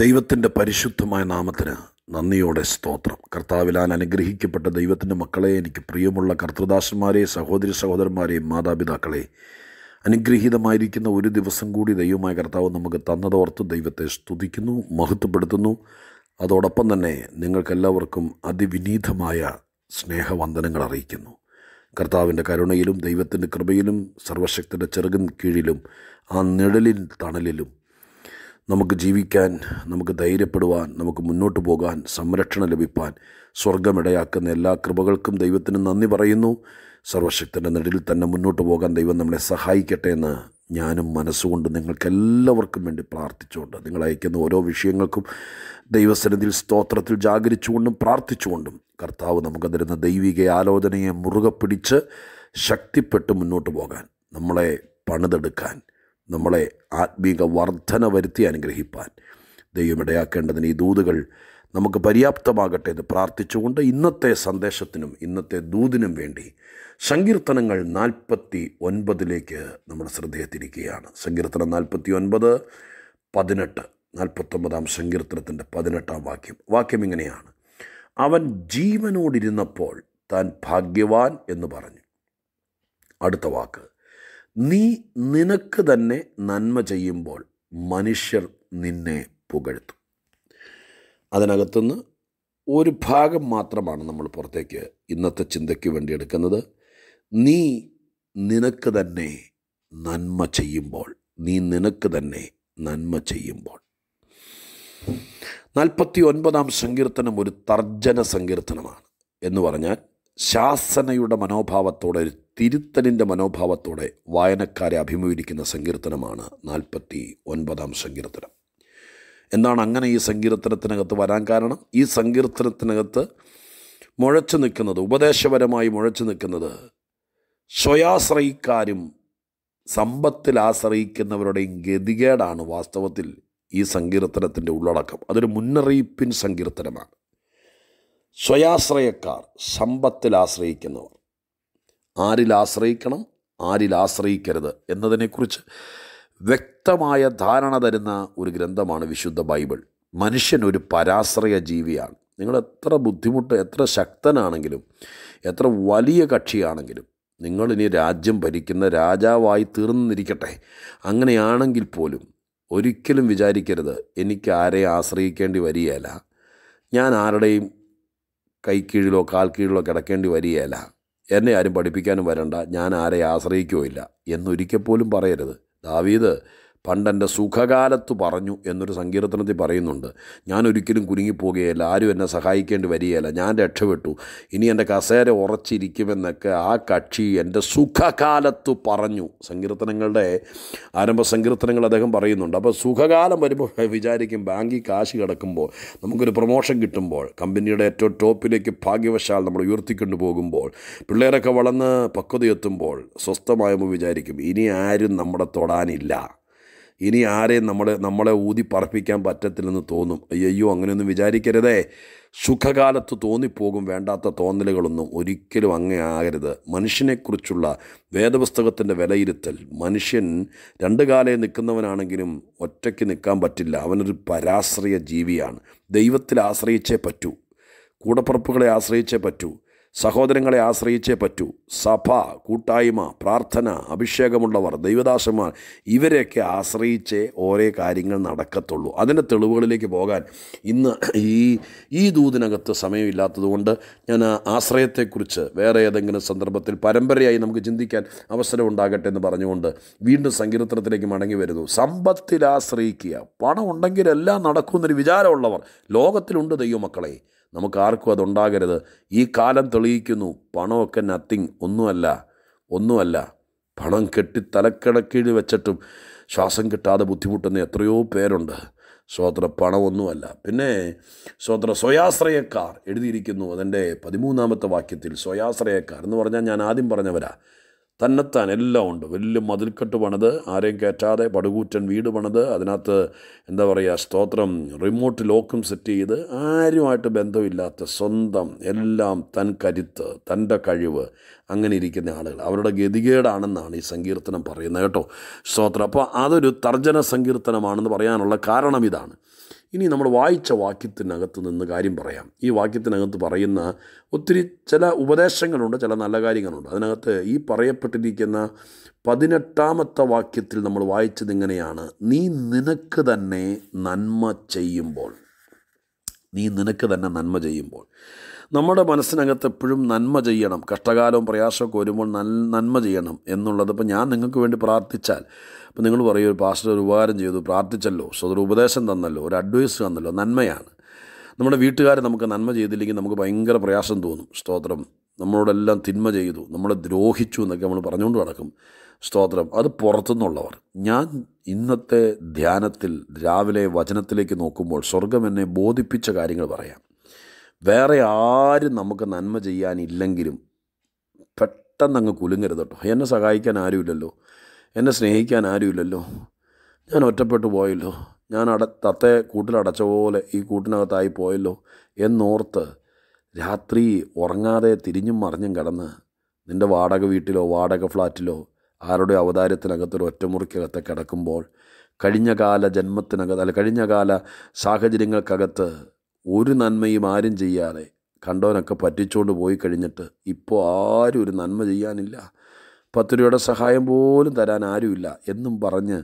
ദൈവത്തിൻ്റെ പരിശുദ്ധമായ നാമത്തിന് നന്ദിയോടെ സ്തോത്രം കർത്താവിലാൻ അനുഗ്രഹിക്കപ്പെട്ട ദൈവത്തിൻ്റെ മക്കളെ എനിക്ക് പ്രിയമുള്ള കർത്തൃദാസന്മാരെ സഹോദരി സഹോദരന്മാരെ മാതാപിതാക്കളെ അനുഗ്രഹീതമായിരിക്കുന്ന ഒരു ദിവസം കൂടി ദൈവമായ കർത്താവ് നമുക്ക് തന്നതോർത്ത് ദൈവത്തെ സ്തുതിക്കുന്നു മഹത്വപ്പെടുത്തുന്നു അതോടൊപ്പം തന്നെ നിങ്ങൾക്കെല്ലാവർക്കും അതിവിനീതമായ സ്നേഹവന്ദനങ്ങൾ അറിയിക്കുന്നു കർത്താവിൻ്റെ കരുണയിലും ദൈവത്തിൻ്റെ കൃപയിലും സർവശക്തിൻ്റെ ചെറുകൻ കീഴിലും ആ നിഴലിൻ തണലിലും നമുക്ക് ജീവിക്കാൻ നമുക്ക് ധൈര്യപ്പെടുവാൻ നമുക്ക് മുന്നോട്ട് പോകാൻ സംരക്ഷണം ലഭിപ്പാൻ സ്വർഗമിടയാക്കുന്ന എല്ലാ കൃപകൾക്കും ദൈവത്തിന് നന്ദി പറയുന്നു സർവശക്തൻ്റെ നടിയിൽ തന്നെ മുന്നോട്ട് പോകാൻ ദൈവം നമ്മളെ സഹായിക്കട്ടെ എന്ന് ഞാനും മനസ്സുകൊണ്ട് നിങ്ങൾക്കെല്ലാവർക്കും വേണ്ടി പ്രാർത്ഥിച്ചുകൊണ്ട് നിങ്ങൾ അയക്കുന്ന ഓരോ വിഷയങ്ങൾക്കും ദൈവസന്നിധിയിൽ സ്തോത്രത്തിൽ ജാഗരിച്ചുകൊണ്ടും പ്രാർത്ഥിച്ചുകൊണ്ടും കർത്താവ് നമുക്ക് തരുന്ന ദൈവിക ആലോചനയെ മുറുകെ പിടിച്ച് ശക്തിപ്പെട്ട് മുന്നോട്ട് പോകാൻ നമ്മളെ പണിതെടുക്കാൻ നമ്മളെ ആത്മീക വർധന വരുത്തി അനുഗ്രഹിപ്പാൻ ദൈവമിടയാക്കേണ്ടതിന് ഈ ദൂതുകൾ നമുക്ക് പര്യാപ്തമാകട്ടെ എന്ന് പ്രാർത്ഥിച്ചുകൊണ്ട് ഇന്നത്തെ സന്ദേശത്തിനും ഇന്നത്തെ ദൂതിനും വേണ്ടി സങ്കീർത്തനങ്ങൾ നാൽപ്പത്തി ഒൻപതിലേക്ക് നമ്മുടെ ശ്രദ്ധയെ സങ്കീർത്തനം നാൽപ്പത്തി ഒൻപത് പതിനെട്ട് നാൽപ്പത്തൊമ്പതാം സങ്കീർത്തനത്തിൻ്റെ പതിനെട്ടാം വാക്യം വാക്യം ഇങ്ങനെയാണ് അവൻ ജീവനോടിരുന്നപ്പോൾ താൻ ഭാഗ്യവാൻ എന്ന് പറഞ്ഞു അടുത്ത വാക്ക് നീ നിനക്ക് തന്നെ നന്മ ചെയ്യുമ്പോൾ മനുഷ്യർ നിന്നെ പുകഴ്ത്തും അതിനകത്തുനിന്ന് ഒരു ഭാഗം മാത്രമാണ് നമ്മൾ പുറത്തേക്ക് ഇന്നത്തെ ചിന്തയ്ക്ക് വേണ്ടി എടുക്കുന്നത് നീ നിനക്ക് തന്നെ നന്മ ചെയ്യുമ്പോൾ നീ നിനക്ക് തന്നെ നന്മ ചെയ്യുമ്പോൾ നാൽപ്പത്തി ഒൻപതാം സങ്കീർത്തനം ഒരു തർജ്ജന സങ്കീർത്തനമാണ് എന്ന് പറഞ്ഞാൽ ശാസനയുടെ മനോഭാവത്തോടെ ഒരു തിരുത്തലിൻ്റെ മനോഭാവത്തോടെ വായനക്കാരെ അഭിമുഖീകരിക്കുന്ന സങ്കീർത്തനമാണ് നാൽപ്പത്തി ഒൻപതാം സങ്കീർത്തനം എന്താണ് അങ്ങനെ ഈ സങ്കീർത്തനത്തിനകത്ത് വരാൻ കാരണം ഈ സങ്കീർത്തനത്തിനകത്ത് മുഴച്ചു നിൽക്കുന്നത് ഉപദേശപരമായി മുഴച്ചു നിൽക്കുന്നത് സ്വയാശ്രയിക്കാരും സമ്പത്തിൽ ആശ്രയിക്കുന്നവരുടെയും ഗതികേടാണ് വാസ്തവത്തിൽ ഈ സങ്കീർത്തനത്തിൻ്റെ ഉള്ളടക്കം അതൊരു മുന്നറിയിപ്പിൻ സങ്കീർത്തനമാണ് സ്വയാശ്രയക്കാർ സമ്പത്തിൽ ആശ്രയിക്കുന്നവർ ആരിൽ ആശ്രയിക്കണം ആരിൽ ആശ്രയിക്കരുത് എന്നതിനെക്കുറിച്ച് വ്യക്തമായ ധാരണ തരുന്ന ഒരു ഗ്രന്ഥമാണ് വിശുദ്ധ ബൈബിൾ മനുഷ്യൻ ഒരു പരാശ്രയ ജീവിയാണ് നിങ്ങൾ എത്ര ബുദ്ധിമുട്ട് എത്ര ശക്തനാണെങ്കിലും എത്ര വലിയ കക്ഷിയാണെങ്കിലും നിങ്ങളിനി രാജ്യം ഭരിക്കുന്ന രാജാവായി തീർന്നിരിക്കട്ടെ അങ്ങനെയാണെങ്കിൽ പോലും ഒരിക്കലും വിചാരിക്കരുത് എനിക്ക് ആരെ ആശ്രയിക്കേണ്ടി വരികയല്ല ഞാൻ ആരുടെയും കൈക്കീഴിലോ കാൽക്കീഴിലോ കിടക്കേണ്ടി വരികയല്ല എന്നെ ആരും പഠിപ്പിക്കാനും വരണ്ട ഞാൻ ആരെ ആശ്രയിക്കുകയില്ല എന്നൊരിക്കൽ പോലും പറയരുത് ദാവീദ് പണ്ടെൻ്റെ സുഖകാലത്ത് പറഞ്ഞു എന്നൊരു സങ്കീർത്തനത്തിൽ പറയുന്നുണ്ട് ഞാൻ ഒരിക്കലും കുലുങ്ങിപ്പോകുകയില്ല ആരും എന്നെ സഹായിക്കേണ്ടി വരികയല്ല ഞാൻ രക്ഷപ്പെട്ടു ഇനി എൻ്റെ കസേര ഉറച്ചിരിക്കുമെന്നൊക്കെ ആ കക്ഷി എൻ്റെ സുഖകാലത്ത് പറഞ്ഞു സങ്കീർത്തനങ്ങളുടെ ആരംഭ സങ്കീർത്തനങ്ങൾ അദ്ദേഹം പറയുന്നുണ്ട് അപ്പോൾ സുഖകാലം വരുമ്പോൾ വിചാരിക്കും ബാങ്കിൽ കാശ് കിടക്കുമ്പോൾ നമുക്കൊരു പ്രൊമോഷൻ കിട്ടുമ്പോൾ കമ്പനിയുടെ ഏറ്റവും ടോപ്പിലേക്ക് ഭാഗ്യവശാൽ നമ്മൾ ഉയർത്തിക്കൊണ്ടു പോകുമ്പോൾ പിള്ളേരൊക്കെ വളർന്ന് പക്വതയെത്തുമ്പോൾ സ്വസ്ഥമായുമ്പോൾ വിചാരിക്കും ഇനി ആരും നമ്മുടെ തൊടാനില്ല ഇനി ആരെയും നമ്മളെ നമ്മളെ ഊതി പറപ്പിക്കാൻ പറ്റത്തില്ലെന്ന് തോന്നും അയ്യോ അങ്ങനെയൊന്നും വിചാരിക്കരുതേ സുഖകാലത്ത് തോന്നിപ്പോകും വേണ്ടാത്ത തോന്നലുകളൊന്നും ഒരിക്കലും അങ്ങേ ആകരുത് മനുഷ്യനെക്കുറിച്ചുള്ള വേദപുസ്തകത്തിൻ്റെ വിലയിരുത്തൽ മനുഷ്യൻ രണ്ട് കാലേ നിൽക്കുന്നവനാണെങ്കിലും ഒറ്റയ്ക്ക് നിൽക്കാൻ പറ്റില്ല അവനൊരു പരാശ്രയ ജീവിയാണ് ദൈവത്തിൽ ആശ്രയിച്ചേ പറ്റൂ കൂടപ്പുറപ്പുകളെ ആശ്രയിച്ചേ പറ്റൂ സഹോദരങ്ങളെ ആശ്രയിച്ചേ പറ്റൂ സഭ കൂട്ടായ്മ പ്രാർത്ഥന അഭിഷേകമുള്ളവർ ദൈവദാസന്മാർ ഇവരെയൊക്കെ ആശ്രയിച്ചേ ഓരോ കാര്യങ്ങൾ നടക്കത്തുള്ളൂ അതിൻ്റെ തെളിവുകളിലേക്ക് പോകാൻ ഇന്ന് ഈ ഈ ദൂതിനകത്ത് സമയമില്ലാത്തതുകൊണ്ട് ഞാൻ ആശ്രയത്തെക്കുറിച്ച് വേറെ ഏതെങ്കിലും സന്ദർഭത്തിൽ പരമ്പരയായി നമുക്ക് ചിന്തിക്കാൻ അവസരം ഉണ്ടാകട്ടെ എന്ന് പറഞ്ഞുകൊണ്ട് വീണ്ടും സങ്കീർത്തനത്തിലേക്ക് മടങ്ങി വരുന്നു സമ്പത്തിൽ ആശ്രയിക്കുക പണം ഉണ്ടെങ്കിൽ എല്ലാം നടക്കുമെന്നൊരു വിചാരമുള്ളവർ ലോകത്തിലുണ്ട് ദൈവമക്കളെ നമുക്കാർക്കും അതുണ്ടാകരുത് ഈ കാലം തെളിയിക്കുന്നു പണമൊക്കെ നത്തിങ് ഒന്നുമല്ല ഒന്നുമല്ല പണം കെട്ടി തലക്കിടക്കീഴ് വെച്ചിട്ടും ശ്വാസം കിട്ടാതെ ബുദ്ധിമുട്ടുന്ന എത്രയോ പേരുണ്ട് സ്വോത്ര പണമൊന്നുമല്ല പിന്നെ സ്വോത്ര സ്വയാശ്രയക്കാർ എഴുതിയിരിക്കുന്നു അതിൻ്റെ പതിമൂന്നാമത്തെ വാക്യത്തിൽ സ്വയാശ്രയക്കാർ എന്ന് പറഞ്ഞാൽ ഞാൻ ആദ്യം പറഞ്ഞവരാ തന്നെത്താൻ എല്ലാം ഉണ്ട് വലിയ മതിൽക്കെട്ട് പണിത് ആരെയും കയറ്റാതെ പടുകൂറ്റൻ വീട് പണിത് അതിനകത്ത് എന്താ പറയുക സ്തോത്രം റിമോട്ട് ലോക്കും സെറ്റ് ചെയ്ത് ആരുമായിട്ട് ബന്ധമില്ലാത്ത സ്വന്തം എല്ലാം തൻ കരുത്ത് തൻ്റെ കഴിവ് അങ്ങനെ ഇരിക്കുന്ന ആളുകൾ അവരുടെ ഗതികേടാണെന്നാണ് ഈ സങ്കീർത്തനം പറയുന്നത് കേട്ടോ സ്തോത്രം അപ്പോൾ അതൊരു തർജ്ജന സങ്കീർത്തനമാണെന്ന് പറയാനുള്ള കാരണം ഇതാണ് ഇനി നമ്മൾ വായിച്ച വാക്യത്തിനകത്ത് നിന്ന് കാര്യം പറയാം ഈ വാക്യത്തിനകത്ത് പറയുന്ന ഒത്തിരി ചില ഉപദേശങ്ങളുണ്ട് ചില നല്ല കാര്യങ്ങളുണ്ട് അതിനകത്ത് ഈ പറയപ്പെട്ടിരിക്കുന്ന പതിനെട്ടാമത്തെ വാക്യത്തിൽ നമ്മൾ വായിച്ചത് ഇങ്ങനെയാണ് നീ നിനക്ക് തന്നെ നന്മ ചെയ്യുമ്പോൾ നീ നിനക്ക് തന്നെ നന്മ ചെയ്യുമ്പോൾ നമ്മുടെ മനസ്സിനകത്ത് എപ്പോഴും നന്മ ചെയ്യണം കഷ്ടകാലവും പ്രയാസമൊക്കെ വരുമ്പോൾ നന്മ ചെയ്യണം എന്നുള്ളത് ഇപ്പോൾ ഞാൻ നിങ്ങൾക്ക് വേണ്ടി പ്രാർത്ഥിച്ചാൽ ഇപ്പം നിങ്ങൾ പറയും ഒരു പാസ്റ്റർ ഒരു ഉപകാരം ചെയ്തു പ്രാർത്ഥിച്ചല്ലോ സോ ഉപദേശം തന്നല്ലോ ഒരു അഡ്വൈസ് തന്നല്ലോ നന്മയാണ് നമ്മുടെ വീട്ടുകാർ നമുക്ക് നന്മ ചെയ്തില്ലെങ്കിൽ നമുക്ക് ഭയങ്കര പ്രയാസം തോന്നും സ്തോത്രം നമ്മളോടെല്ലാം തിന്മ ചെയ്തു നമ്മളെ ദ്രോഹിച്ചു എന്നൊക്കെ നമ്മൾ പറഞ്ഞുകൊണ്ട് നടക്കും സ്തോത്രം അത് പുറത്തുനിന്നുള്ളവർ ഞാൻ ഇന്നത്തെ ധ്യാനത്തിൽ രാവിലെ വചനത്തിലേക്ക് നോക്കുമ്പോൾ സ്വർഗം എന്നെ ബോധിപ്പിച്ച കാര്യങ്ങൾ പറയാം വേറെ ആരും നമുക്ക് നന്മ ചെയ്യാനില്ലെങ്കിലും പെട്ടെന്ന് അങ്ങ് കുലുങ്ങരുത് കേട്ടോ എന്നെ സഹായിക്കാൻ ആരുമില്ലല്ലോ എന്നെ സ്നേഹിക്കാൻ ആരുമില്ലല്ലോ ഞാൻ ഒറ്റപ്പെട്ടു പോയല്ലോ ഞാൻ അട തത്തെ കൂട്ടിലടച്ച പോലെ ഈ കൂട്ടിനകത്തായി പോയല്ലോ എന്നോർത്ത് രാത്രി ഉറങ്ങാതെ തിരിഞ്ഞും മറിഞ്ഞും കിടന്ന് നിൻ്റെ വാടക വീട്ടിലോ വാടക ഫ്ലാറ്റിലോ ആരുടെ അവതാരത്തിനകത്തൊരു ഒറ്റമുറിക്കകത്ത് കിടക്കുമ്പോൾ കഴിഞ്ഞകാല ജന്മത്തിനകത്ത് അല്ല കഴിഞ്ഞകാല സാഹചര്യങ്ങൾക്കകത്ത് ഒരു നന്മയും ആരും ചെയ്യാതെ കണ്ടവനൊക്കെ പറ്റിച്ചുകൊണ്ട് പോയി കഴിഞ്ഞിട്ട് ഇപ്പോൾ ആരും ഒരു നന്മ ചെയ്യാനില്ല പത്ത് രൂപയുടെ സഹായം പോലും തരാൻ ആരുമില്ല എന്നും പറഞ്ഞ്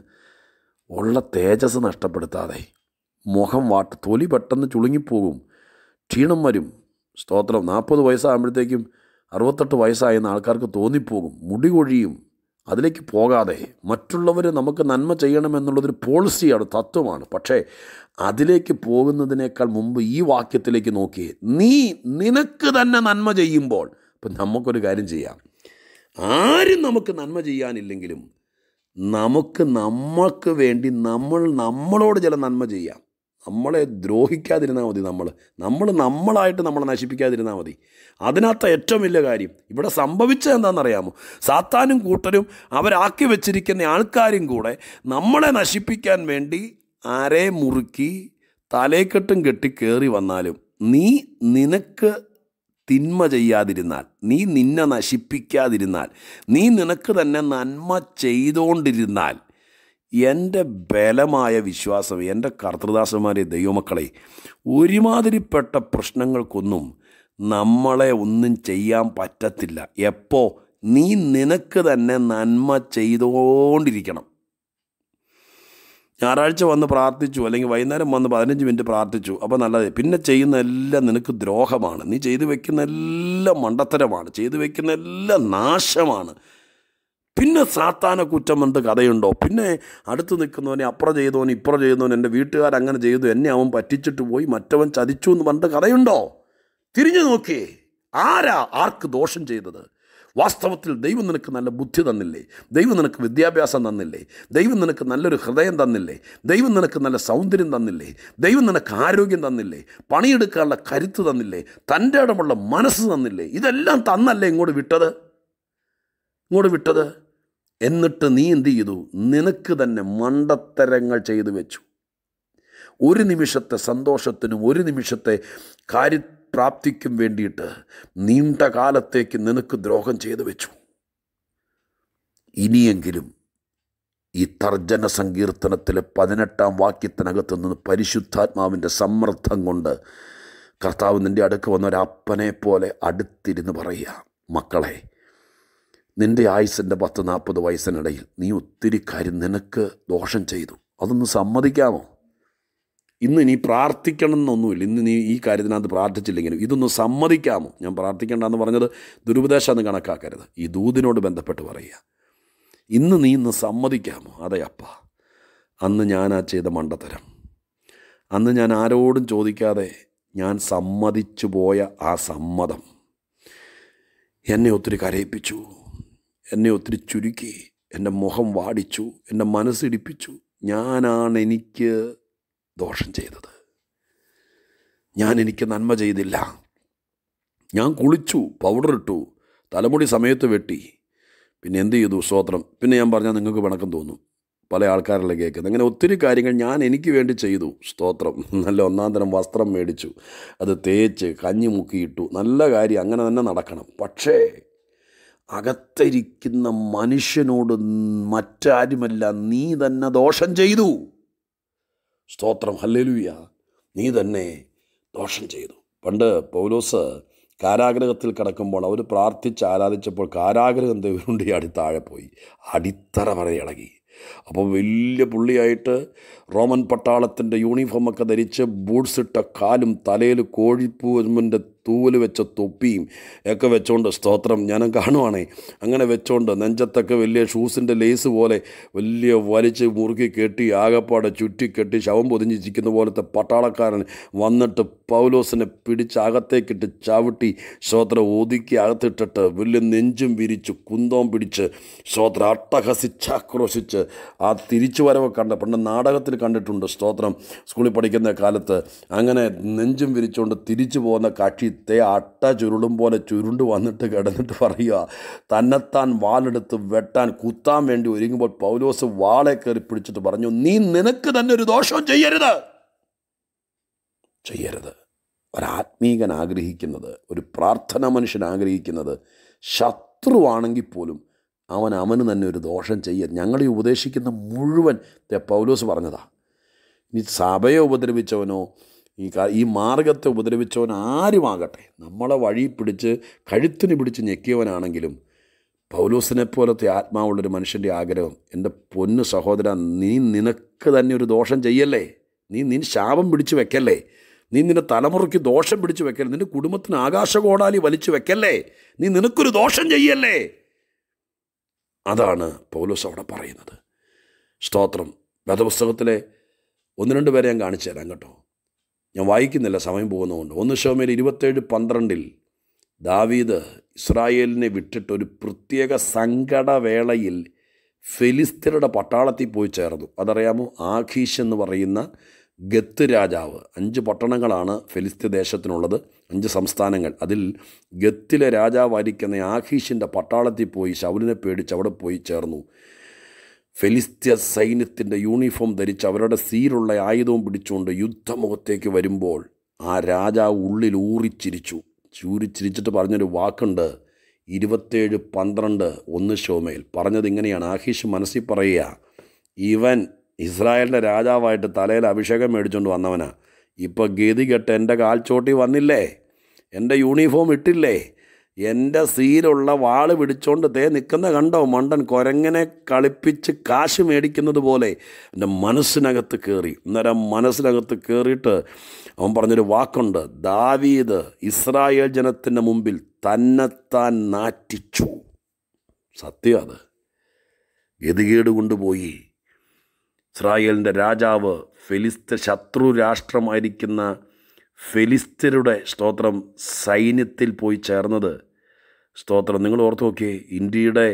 ഉള്ള തേജസ് നഷ്ടപ്പെടുത്താതെ മുഖം വാട്ട് തൊലി പെട്ടെന്ന് ചുളുങ്ങിപ്പോകും ക്ഷീണം വരും സ്തോത്രം നാൽപ്പത് വയസ്സാകുമ്പോഴത്തേക്കും അറുപത്തെട്ട് വയസ്സായെന്ന് ആൾക്കാർക്ക് തോന്നിപ്പോകും മുടി കൊഴിയും അതിലേക്ക് പോകാതെ മറ്റുള്ളവർ നമുക്ക് നന്മ ചെയ്യണമെന്നുള്ളതൊരു പോളിസിയാണ് തത്വമാണ് പക്ഷേ അതിലേക്ക് പോകുന്നതിനേക്കാൾ മുമ്പ് ഈ വാക്യത്തിലേക്ക് നോക്കി നീ നിനക്ക് തന്നെ നന്മ ചെയ്യുമ്പോൾ ഇപ്പം നമുക്കൊരു കാര്യം ചെയ്യാം ആരും നമുക്ക് നന്മ ചെയ്യാനില്ലെങ്കിലും നമുക്ക് നമ്മൾക്ക് വേണ്ടി നമ്മൾ നമ്മളോട് ചില നന്മ ചെയ്യാം നമ്മളെ ദ്രോഹിക്കാതിരുന്നാൽ മതി നമ്മൾ നമ്മൾ നമ്മളായിട്ട് നമ്മളെ നശിപ്പിക്കാതിരുന്നാൽ മതി അതിനകത്ത് ഏറ്റവും വലിയ കാര്യം ഇവിടെ സംഭവിച്ചത് എന്താണെന്നറിയാമോ സാത്താനും കൂട്ടരും അവരാക്കി വെച്ചിരിക്കുന്ന ആൾക്കാരും കൂടെ നമ്മളെ നശിപ്പിക്കാൻ വേണ്ടി അരേ മുറുക്കി തലേക്കെട്ടും കെട്ടി കയറി വന്നാലും നീ നിനക്ക് തിന്മ ചെയ്യാതിരുന്നാൽ നീ നിന്നെ നശിപ്പിക്കാതിരുന്നാൽ നീ നിനക്ക് തന്നെ നന്മ ചെയ്തുകൊണ്ടിരുന്നാൽ എൻ്റെ ബലമായ വിശ്വാസം എൻ്റെ കർത്തൃദാസന്മാരെ ദൈവമക്കളെ ഒരുമാതിരിപ്പെട്ട പ്രശ്നങ്ങൾക്കൊന്നും നമ്മളെ ഒന്നും ചെയ്യാൻ പറ്റത്തില്ല എപ്പോൾ നീ നിനക്ക് തന്നെ നന്മ ചെയ്തുകൊണ്ടിരിക്കണം ഞായറാഴ്ച വന്ന് പ്രാർത്ഥിച്ചു അല്ലെങ്കിൽ വൈകുന്നേരം വന്ന് പതിനഞ്ച് മിനിറ്റ് പ്രാർത്ഥിച്ചു അപ്പോൾ നല്ലത് പിന്നെ ചെയ്യുന്ന എല്ലാം നിനക്ക് ദ്രോഹമാണ് നീ ചെയ്തു വെക്കുന്ന എല്ലാം മണ്ടത്തരമാണ് ചെയ്തു വെക്കുന്ന എല്ലാം നാശമാണ് പിന്നെ സാത്താന കുറ്റമെന്ത് കഥയുണ്ടോ പിന്നെ അടുത്ത് നിൽക്കുന്നവനെ അപ്പുറം ചെയ്തവൻ ഇപ്പുറം ചെയ്തവൻ എൻ്റെ അങ്ങനെ ചെയ്തു എന്നെ അവൻ പറ്റിച്ചിട്ട് പോയി മറ്റവൻ ചതിച്ചു എന്ന് പറഞ്ഞ കഥയുണ്ടോ തിരിഞ്ഞു നോക്കിയേ ആരാ ആർക്ക് ദോഷം ചെയ്തത് വാസ്തവത്തിൽ ദൈവം നിനക്ക് നല്ല ബുദ്ധി തന്നില്ലേ ദൈവം നിനക്ക് വിദ്യാഭ്യാസം തന്നില്ലേ ദൈവം നിനക്ക് നല്ലൊരു ഹൃദയം തന്നില്ലേ ദൈവം നിനക്ക് നല്ല സൗന്ദര്യം തന്നില്ലേ ദൈവം നിനക്ക് ആരോഗ്യം തന്നില്ലേ പണിയെടുക്കാനുള്ള കരുത്ത് തന്നില്ലേ തൻ്റെ ഇടമുള്ള മനസ്സ് തന്നില്ലേ ഇതെല്ലാം തന്നല്ലേ ഇങ്ങോട്ട് വിട്ടത് ഇങ്ങോട്ട് വിട്ടത് എന്നിട്ട് നീ എന്ത് ചെയ്തു നിനക്ക് തന്നെ മണ്ടത്തരങ്ങൾ ചെയ്തു വെച്ചു ഒരു നിമിഷത്തെ സന്തോഷത്തിനും ഒരു നിമിഷത്തെ കാര്യപ്രാപ്തിക്കും വേണ്ടിയിട്ട് നീണ്ട കാലത്തേക്ക് നിനക്ക് ദ്രോഹം ചെയ്തു വെച്ചു ഇനിയെങ്കിലും ഈ തർജന സങ്കീർത്തനത്തിലെ പതിനെട്ടാം വാക്യത്തിനകത്ത് നിന്ന് പരിശുദ്ധാത്മാവിൻ്റെ സമ്മർദ്ദം കൊണ്ട് കർത്താവ് നിൻ്റെ അടുക്ക് വന്ന പോലെ അടുത്തിരുന്ന് പറയുക മക്കളെ നിൻ്റെ ആയുസ്സിൻ്റെ പത്ത് നാൽപ്പത് വയസ്സിനിടയിൽ നീ ഒത്തിരി കാര്യം നിനക്ക് ദോഷം ചെയ്തു അതൊന്ന് സമ്മതിക്കാമോ ഇന്ന് നീ പ്രാർത്ഥിക്കണം എന്നൊന്നുമില്ല ഇന്ന് നീ ഈ കാര്യത്തിനകത്ത് പ്രാർത്ഥിച്ചില്ലെങ്കിലും ഇതൊന്ന് സമ്മതിക്കാമോ ഞാൻ പ്രാർത്ഥിക്കേണ്ടെന്ന് പറഞ്ഞത് ദുരുപദേശം എന്ന് കണക്കാക്കരുത് ഈ ദൂതിനോട് ബന്ധപ്പെട്ട് പറയുക ഇന്ന് നീ ഇന്ന് സമ്മതിക്കാമോ അതെ അപ്പ അന്ന് ഞാൻ ആ ചെയ്ത മണ്ടത്തരം അന്ന് ഞാൻ ആരോടും ചോദിക്കാതെ ഞാൻ സമ്മതിച്ചു പോയ ആ സമ്മതം എന്നെ ഒത്തിരി കരയിപ്പിച്ചു എന്നെ ഒത്തിരി ചുരുക്കി എൻ്റെ മുഖം വാടിച്ചു എൻ്റെ മനസ്സിടിപ്പിച്ചു ഞാനാണ് എനിക്ക് ദോഷം ചെയ്തത് ഞാൻ എനിക്ക് നന്മ ചെയ്തില്ല ഞാൻ കുളിച്ചു പൗഡർ ഇട്ടു തലമുടി സമയത്ത് വെട്ടി പിന്നെ എന്ത് ചെയ്തു സ്തോത്രം പിന്നെ ഞാൻ പറഞ്ഞാൽ നിങ്ങൾക്ക് വണക്കം തോന്നും പല ആൾക്കാരല്ല കേൾക്കുന്നത് അങ്ങനെ ഒത്തിരി കാര്യങ്ങൾ ഞാൻ എനിക്ക് വേണ്ടി ചെയ്തു സ്തോത്രം നല്ല ഒന്നാം തരം വസ്ത്രം മേടിച്ചു അത് തേച്ച് കഞ്ഞി മുക്കിയിട്ടു നല്ല കാര്യം അങ്ങനെ തന്നെ നടക്കണം പക്ഷേ അകത്തിരിക്കുന്ന മനുഷ്യനോട് മറ്റാരുമല്ല നീ തന്നെ ദോഷം ചെയ്തു സ്തോത്രം ഹല്ലേലൂയ നീ തന്നെ ദോഷം ചെയ്തു പണ്ട് പൗലോസ് കാരാഗ്രഹത്തിൽ കിടക്കുമ്പോൾ അവർ പ്രാർത്ഥിച്ച് ആരാധിച്ചപ്പോൾ കാരാഗ്രഹം ദൈവരുണ്ടി അടി താഴെ പോയി അടിത്തറ വരെ ഇളകി അപ്പോൾ വലിയ പുള്ളിയായിട്ട് റോമൻ പട്ടാളത്തിൻ്റെ യൂണിഫോമൊക്കെ ധരിച്ച് ബൂട്ട്സിട്ട കാലും തലയിൽ കോഴിപ്പൂവിൻ്റെ തൂവൽ വെച്ച തൊപ്പിയും ഒക്കെ വെച്ചോണ്ട് സ്തോത്രം ഞാനും കാണുവാണേ അങ്ങനെ വെച്ചോണ്ട് നെഞ്ചത്തൊക്കെ വലിയ ഷൂസിൻ്റെ ലേസ് പോലെ വലിയ വലിച്ച് മുറുക്കി കെട്ടി ആകപ്പാടെ ചുറ്റിക്കെട്ടി ശവം പൊതിഞ്ഞിരിക്കുന്ന പോലത്തെ പട്ടാളക്കാരൻ വന്നിട്ട് പൗലോസിനെ പിടിച്ച് അകത്തേക്കിട്ട് ചവിട്ടി ശ്രോത്ര ഒതുക്കി അകത്തിട്ടിട്ട് വലിയ നെഞ്ചും വിരിച്ച് കുന്തവും പിടിച്ച് അട്ടഹസിച്ച് ആക്രോശിച്ച് ആ തിരിച്ചു വരവ് കണ്ട പണ്ട് നാടകത്തിൽ കണ്ടിട്ടുണ്ട് സ്തോത്രം സ്കൂളിൽ പഠിക്കുന്ന കാലത്ത് അങ്ങനെ നെഞ്ചും വിരിച്ചുകൊണ്ട് തിരിച്ചു പോകുന്ന കാക്ഷി വിത്തെ അട്ട ചുരുളും പോലെ ചുരുണ്ട് വന്നിട്ട് കിടന്നിട്ട് പറയുക തന്നെത്താൻ വാളെടുത്ത് വെട്ടാൻ കുത്താൻ വേണ്ടി ഒരുങ്ങുമ്പോൾ പൗലോസ് വാളെ കയറി പിടിച്ചിട്ട് പറഞ്ഞു നീ നിനക്ക് തന്നെ ഒരു ദോഷവും ചെയ്യരുത് ചെയ്യരുത് ഒരാത്മീകൻ ആഗ്രഹിക്കുന്നത് ഒരു പ്രാർത്ഥന മനുഷ്യൻ ആഗ്രഹിക്കുന്നത് ശത്രുവാണെങ്കിൽ പോലും അവൻ അവന് തന്നെ ഒരു ദോഷം ചെയ്യരുത് ഞങ്ങളെ ഉപദേശിക്കുന്ന മുഴുവൻ പൗലോസ് പറഞ്ഞതാ ഇനി സഭയെ ഉപദ്രവിച്ചവനോ ഈ ഈ മാർഗത്തെ ഉപദ്രവിച്ചവൻ ആരുമാകട്ടെ നമ്മളെ വഴി പിടിച്ച് കഴുത്തിന് പിടിച്ച് ഞെക്കിയവനാണെങ്കിലും പൗലൂസിനെ പോലത്തെ ആത്മാവുള്ളൊരു മനുഷ്യൻ്റെ ആഗ്രഹം എൻ്റെ പൊന്നു സഹോദര നീ നിനക്ക് തന്നെ ഒരു ദോഷം ചെയ്യല്ലേ നീ നിൻ ശാപം പിടിച്ചു വെക്കല്ലേ നീ നിന്റെ തലമുറയ്ക്ക് ദോഷം പിടിച്ചു വെക്കല്ലേ നിൻ്റെ കുടുംബത്തിന് ആകാശകോടാലി വലിച്ചു വെക്കല്ലേ നീ നിനക്കൊരു ദോഷം ചെയ്യല്ലേ അതാണ് പൗലോസ് അവിടെ പറയുന്നത് സ്തോത്രം വേദപുസ്തകത്തിലെ ഒന്ന് രണ്ട് പേരെ ഞാൻ കാണിച്ചു തരാം കേട്ടോ ഞാൻ വായിക്കുന്നില്ല സമയം പോകുന്നതുകൊണ്ട് ഒന്ന് ഷോമേൽ ഇരുപത്തേഴ് പന്ത്രണ്ടിൽ ദാവീദ് ഇസ്രായേലിനെ വിട്ടിട്ട് ഒരു പ്രത്യേക സങ്കടവേളയിൽ ഫെലിസ്തീനയുടെ പട്ടാളത്തിൽ പോയി ചേർന്നു അതറിയാമോ ആഖീഷ് എന്ന് പറയുന്ന ഗത്ത് രാജാവ് അഞ്ച് പട്ടണങ്ങളാണ് ഫെലിസ്തീ ദേശത്തിനുള്ളത് അഞ്ച് സംസ്ഥാനങ്ങൾ അതിൽ ഗത്തിലെ രാജാവായിരിക്കുന്ന ആഖീഷിൻ്റെ പട്ടാളത്തിൽ പോയി ശൗലിനെ പേടിച്ച് അവിടെ പോയി ചേർന്നു ഫെലിസ്ത്യ സൈന്യത്തിൻ്റെ യൂണിഫോം ധരിച്ച് അവരുടെ സീരുള്ള ആയുധവും പിടിച്ചുകൊണ്ട് യുദ്ധമുഖത്തേക്ക് വരുമ്പോൾ ആ രാജാവ് ഉള്ളിൽ ഊറിച്ചിരിച്ചു ചൂരിച്ചിരിച്ചിട്ട് പറഞ്ഞൊരു വാക്കുണ്ട് ഇരുപത്തേഴ് പന്ത്രണ്ട് ഒന്ന് ഷോമയിൽ പറഞ്ഞത് ഇങ്ങനെയാണ് ആഹിഷ് മനസ്സിൽ പറയുക ഇവൻ ഇസ്രായേലിൻ്റെ രാജാവായിട്ട് തലയിൽ അഭിഷേകം മേടിച്ചുകൊണ്ട് വന്നവനാ ഇപ്പോൾ ഗതികെട്ട് എൻ്റെ കാൽച്ചോട്ടി വന്നില്ലേ എൻ്റെ യൂണിഫോം ഇട്ടില്ലേ എൻ്റെ സീലുള്ള വാള് പിടിച്ചോണ്ട് തേ നിൽക്കുന്ന കണ്ടോ മണ്ടൻ കൊരങ്ങനെ കളിപ്പിച്ച് കാശ് മേടിക്കുന്നത് പോലെ എൻ്റെ മനസ്സിനകത്ത് കയറി അന്നേരം മനസ്സിനകത്ത് കയറിയിട്ട് അവൻ പറഞ്ഞൊരു വാക്കുണ്ട് ദാവീദ് ഇസ്രായേൽ ജനത്തിൻ്റെ മുമ്പിൽ തന്നെത്താൻ നാറ്റിച്ചു സത്യം അത് ഗതികേട് കൊണ്ടുപോയി ഇസ്രായേലിൻ്റെ രാജാവ് ഫിലിസ്ത ശത്രു രാഷ്ട്രമായിരിക്കുന്ന ഫെലിസ്തരുടെ സ്തോത്രം സൈന്യത്തിൽ പോയി ചേർന്നത് സ്തോത്രം നിങ്ങൾ ഓർത്തു നോക്കിയേ ഇന്ത്യയുടെ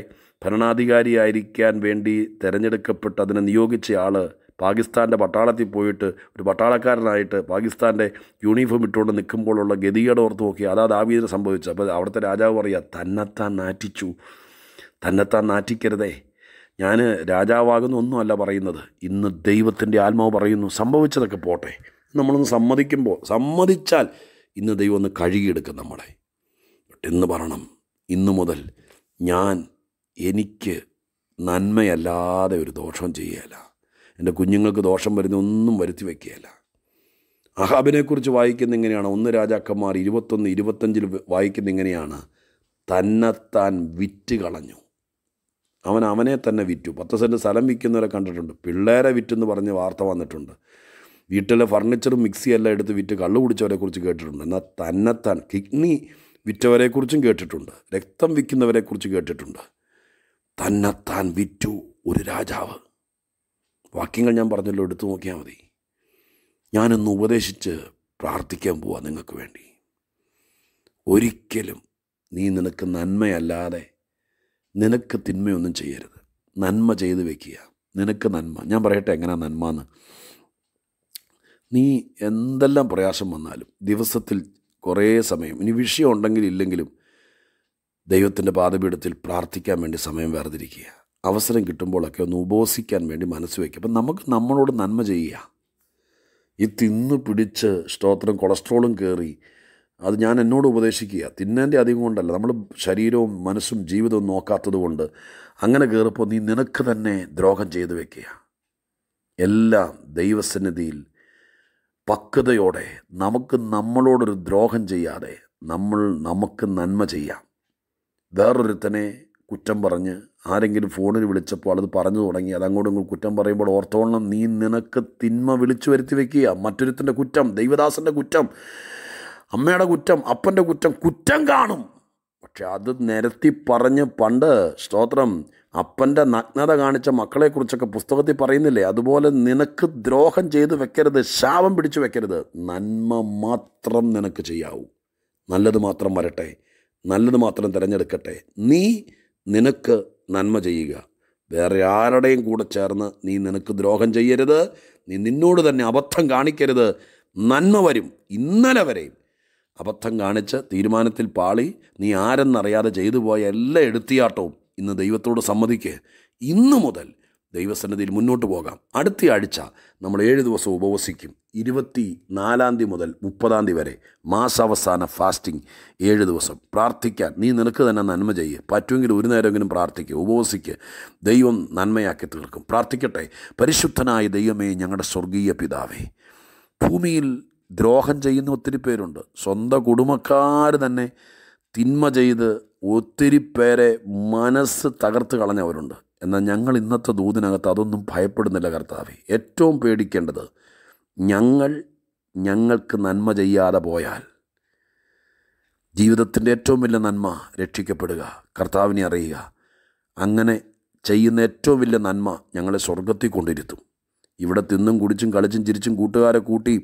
ഭരണാധികാരിയായിരിക്കാൻ വേണ്ടി തിരഞ്ഞെടുക്കപ്പെട്ട് അതിനെ നിയോഗിച്ച ആൾ പാകിസ്ഥാൻ്റെ പട്ടാളത്തിൽ പോയിട്ട് ഒരു പട്ടാളക്കാരനായിട്ട് പാകിസ്ഥാൻ്റെ യൂണിഫോം ഇട്ടുകൊണ്ട് നിൽക്കുമ്പോഴുള്ള ഗതികേട് ഓർത്ത് നോക്കി അതാ ദാവീദിനെ സംഭവിച്ചു അപ്പോൾ അവിടുത്തെ രാജാവ് പറയുക തന്നെത്താൻ നാറ്റിച്ചു തന്നെത്താൻ നാറ്റിക്കരുതേ ഞാൻ രാജാവാകുന്ന ഒന്നുമല്ല പറയുന്നത് ഇന്ന് ദൈവത്തിൻ്റെ ആത്മാവ് പറയുന്നു സംഭവിച്ചതൊക്കെ പോട്ടെ നമ്മളൊന്ന് സമ്മതിക്കുമ്പോൾ സമ്മതിച്ചാൽ ഇന്ന് ദൈവം ഒന്ന് കഴുകിയെടുക്കും നമ്മളെ എന്ന് പറയണം ഇന്നു മുതൽ ഞാൻ എനിക്ക് നന്മയല്ലാതെ ഒരു ദോഷം ചെയ്യുകയില്ല എൻ്റെ കുഞ്ഞുങ്ങൾക്ക് ദോഷം വരുന്ന ഒന്നും വരുത്തി വയ്ക്കുകയല്ല അഹാബിനെക്കുറിച്ച് വായിക്കുന്ന ഇങ്ങനെയാണ് ഒന്ന് രാജാക്കന്മാർ ഇരുപത്തൊന്ന് ഇരുപത്തഞ്ചിൽ വായിക്കുന്ന ഇങ്ങനെയാണ് തന്നെത്താൻ വിറ്റ് കളഞ്ഞു അവൻ അവനെ തന്നെ വിറ്റു പത്ത് സെൻറ്റ് സ്ഥലം വിൽക്കുന്നവരെ കണ്ടിട്ടുണ്ട് പിള്ളേരെ വിറ്റെന്ന് പറഞ്ഞ് വാർത്ത വന്നിട്ടുണ്ട് വീട്ടിലെ ഫർണിച്ചറും മിക്സിയെല്ലാം എടുത്ത് വിറ്റ് കള്ളു കുടിച്ചവരെക്കുറിച്ച് കേട്ടിട്ടുണ്ട് എന്നാൽ തന്നെത്താൻ കിഡ്നി വിറ്റവരെക്കുറിച്ചും കേട്ടിട്ടുണ്ട് രക്തം വിൽക്കുന്നവരെക്കുറിച്ച് കേട്ടിട്ടുണ്ട് തന്നെത്താൻ വിറ്റു ഒരു രാജാവ് വാക്യങ്ങൾ ഞാൻ പറഞ്ഞല്ലോ എടുത്തു നോക്കിയാൽ മതി ഞാനൊന്ന് ഉപദേശിച്ച് പ്രാർത്ഥിക്കാൻ പോവാം നിങ്ങൾക്ക് വേണ്ടി ഒരിക്കലും നീ നിനക്ക് നന്മയല്ലാതെ നിനക്ക് തിന്മയൊന്നും ചെയ്യരുത് നന്മ ചെയ്തു വെക്കുക നിനക്ക് നന്മ ഞാൻ പറയട്ടെ എങ്ങനെയാണ് നന്മ എന്ന് നീ എന്തെല്ലാം പ്രയാസം വന്നാലും ദിവസത്തിൽ കുറേ സമയം ഇനി വിഷയം ഉണ്ടെങ്കിൽ ഇല്ലെങ്കിലും ദൈവത്തിൻ്റെ പാതപീഠത്തിൽ പ്രാർത്ഥിക്കാൻ വേണ്ടി സമയം വേർതിരിക്കുക അവസരം കിട്ടുമ്പോഴൊക്കെ ഒന്ന് ഉപവസിക്കാൻ വേണ്ടി മനസ്സ് വയ്ക്കുക അപ്പം നമുക്ക് നമ്മളോട് നന്മ ചെയ്യുക ഈ തിന്ന് പിടിച്ച് സ്തോത്രം കൊളസ്ട്രോളും കയറി അത് ഞാൻ എന്നോട് ഉപദേശിക്കുക തിന്നേൻ്റെ അധികം കൊണ്ടല്ല നമ്മൾ ശരീരവും മനസ്സും ജീവിതവും നോക്കാത്തത് കൊണ്ട് അങ്ങനെ കയറിപ്പോൾ നീ നിനക്ക് തന്നെ ദ്രോഹം ചെയ്തു വെക്കുക എല്ലാം ദൈവസന്നിധിയിൽ പക്വതയോടെ നമുക്ക് നമ്മളോടൊരു ദ്രോഹം ചെയ്യാതെ നമ്മൾ നമുക്ക് നന്മ ചെയ്യാം വേറൊരുത്തനെ കുറ്റം പറഞ്ഞ് ആരെങ്കിലും ഫോണിൽ വിളിച്ചപ്പോൾ അത് പറഞ്ഞു തുടങ്ങി അതങ്ങോട്ടും ഇങ്ങോട്ടും കുറ്റം പറയുമ്പോൾ ഓർത്തോളണം നീ നിനക്ക് തിന്മ വിളിച്ചു വരുത്തി വയ്ക്കുക മറ്റൊരുത്തൻ്റെ കുറ്റം ദൈവദാസൻ്റെ കുറ്റം അമ്മയുടെ കുറ്റം അപ്പൻ്റെ കുറ്റം കുറ്റം കാണും പക്ഷെ അത് നിരത്തി പറഞ്ഞ് പണ്ട് സ്തോത്രം അപ്പൻ്റെ നഗ്നത കാണിച്ച മക്കളെക്കുറിച്ചൊക്കെ പുസ്തകത്തിൽ പറയുന്നില്ലേ അതുപോലെ നിനക്ക് ദ്രോഹം ചെയ്ത് വെക്കരുത് ശാപം പിടിച്ച് വെക്കരുത് നന്മ മാത്രം നിനക്ക് ചെയ്യാവൂ നല്ലത് മാത്രം വരട്ടെ നല്ലത് മാത്രം തിരഞ്ഞെടുക്കട്ടെ നീ നിനക്ക് നന്മ ചെയ്യുക വേറെ ആരുടെയും കൂടെ ചേർന്ന് നീ നിനക്ക് ദ്രോഹം ചെയ്യരുത് നീ നിന്നോട് തന്നെ അബദ്ധം കാണിക്കരുത് നന്മ വരും ഇന്നലെ വരെയും അബദ്ധം കാണിച്ച് തീരുമാനത്തിൽ പാളി നീ ആരെന്നറിയാതെ ചെയ്തു പോയ എല്ലാ എടുത്തിയാട്ടവും ഇന്ന് ദൈവത്തോട് സമ്മതിക്ക് ഇന്നു മുതൽ ദൈവസന്നിധിയിൽ മുന്നോട്ട് പോകാം അടുത്ത ആഴ്ച നമ്മൾ ഏഴ് ദിവസം ഉപവസിക്കും ഇരുപത്തി നാലാം തീയതി മുതൽ മുപ്പതാം തീയതി വരെ മാസാവസാന ഫാസ്റ്റിംഗ് ഏഴ് ദിവസം പ്രാർത്ഥിക്കാൻ നീ നിനക്ക് തന്നെ നന്മ ചെയ്യുക പറ്റുമെങ്കിൽ ഒരു നേരമെങ്കിലും പ്രാർത്ഥിക്കുക ഉപവസിക്ക് ദൈവം നന്മയാക്കി തീർക്കും പ്രാർത്ഥിക്കട്ടെ പരിശുദ്ധനായ ദൈവമേ ഞങ്ങളുടെ സ്വർഗീയ പിതാവേ ഭൂമിയിൽ ദ്രോഹം ചെയ്യുന്ന ഒത്തിരി പേരുണ്ട് സ്വന്തം കുടുംബക്കാർ തന്നെ തിന്മ ചെയ്ത് ഒത്തിരി പേരെ മനസ്സ് തകർത്ത് കളഞ്ഞവരുണ്ട് എന്നാൽ ഞങ്ങൾ ഇന്നത്തെ ദൂതിനകത്ത് അതൊന്നും ഭയപ്പെടുന്നില്ല കർത്താവ് ഏറ്റവും പേടിക്കേണ്ടത് ഞങ്ങൾ ഞങ്ങൾക്ക് നന്മ ചെയ്യാതെ പോയാൽ ജീവിതത്തിൻ്റെ ഏറ്റവും വലിയ നന്മ രക്ഷിക്കപ്പെടുക കർത്താവിനെ അറിയുക അങ്ങനെ ചെയ്യുന്ന ഏറ്റവും വലിയ നന്മ ഞങ്ങളെ സ്വർഗത്തിൽ കൊണ്ടിരുത്തും ഇവിടെ തിന്നും കുടിച്ചും കളിച്ചും ചിരിച്ചും കൂട്ടുകാരെ കൂട്ടി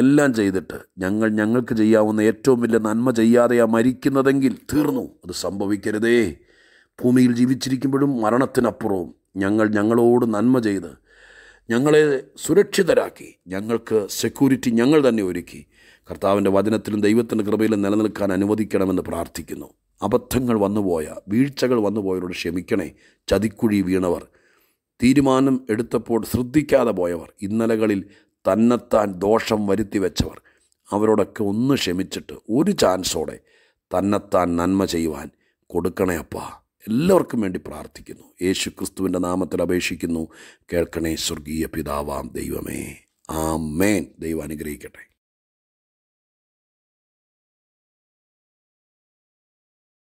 എല്ലാം ചെയ്തിട്ട് ഞങ്ങൾ ഞങ്ങൾക്ക് ചെയ്യാവുന്ന ഏറ്റവും വലിയ നന്മ ചെയ്യാതെയാ മരിക്കുന്നതെങ്കിൽ തീർന്നു അത് സംഭവിക്കരുതേ ഭൂമിയിൽ ജീവിച്ചിരിക്കുമ്പോഴും മരണത്തിനപ്പുറവും ഞങ്ങൾ ഞങ്ങളോട് നന്മ ചെയ്ത് ഞങ്ങളെ സുരക്ഷിതരാക്കി ഞങ്ങൾക്ക് സെക്യൂരിറ്റി ഞങ്ങൾ തന്നെ ഒരുക്കി കർത്താവിൻ്റെ വചനത്തിലും ദൈവത്തിൻ്റെ കൃപയിലും നിലനിൽക്കാൻ അനുവദിക്കണമെന്ന് പ്രാർത്ഥിക്കുന്നു അബദ്ധങ്ങൾ വന്നുപോയ വീഴ്ചകൾ വന്നുപോയവരോട് ക്ഷമിക്കണേ ചതിക്കുഴി വീണവർ തീരുമാനം എടുത്തപ്പോൾ ശ്രദ്ധിക്കാതെ പോയവർ ഇന്നലകളിൽ തന്നെത്താൻ ദോഷം വരുത്തി വെച്ചവർ അവരോടൊക്കെ ഒന്ന് ക്ഷമിച്ചിട്ട് ഒരു ചാൻസോടെ തന്നെത്താൻ നന്മ ചെയ്യുവാൻ കൊടുക്കണേ അപ്പാ എല്ലാവർക്കും വേണ്ടി പ്രാർത്ഥിക്കുന്നു യേശു ക്രിസ്തുവിൻ്റെ നാമത്തിൽ അപേക്ഷിക്കുന്നു കേൾക്കണേ സ്വർഗീയ പിതാവാം ദൈവമേ ആ മേൻ ദൈവം അനുഗ്രഹിക്കട്ടെ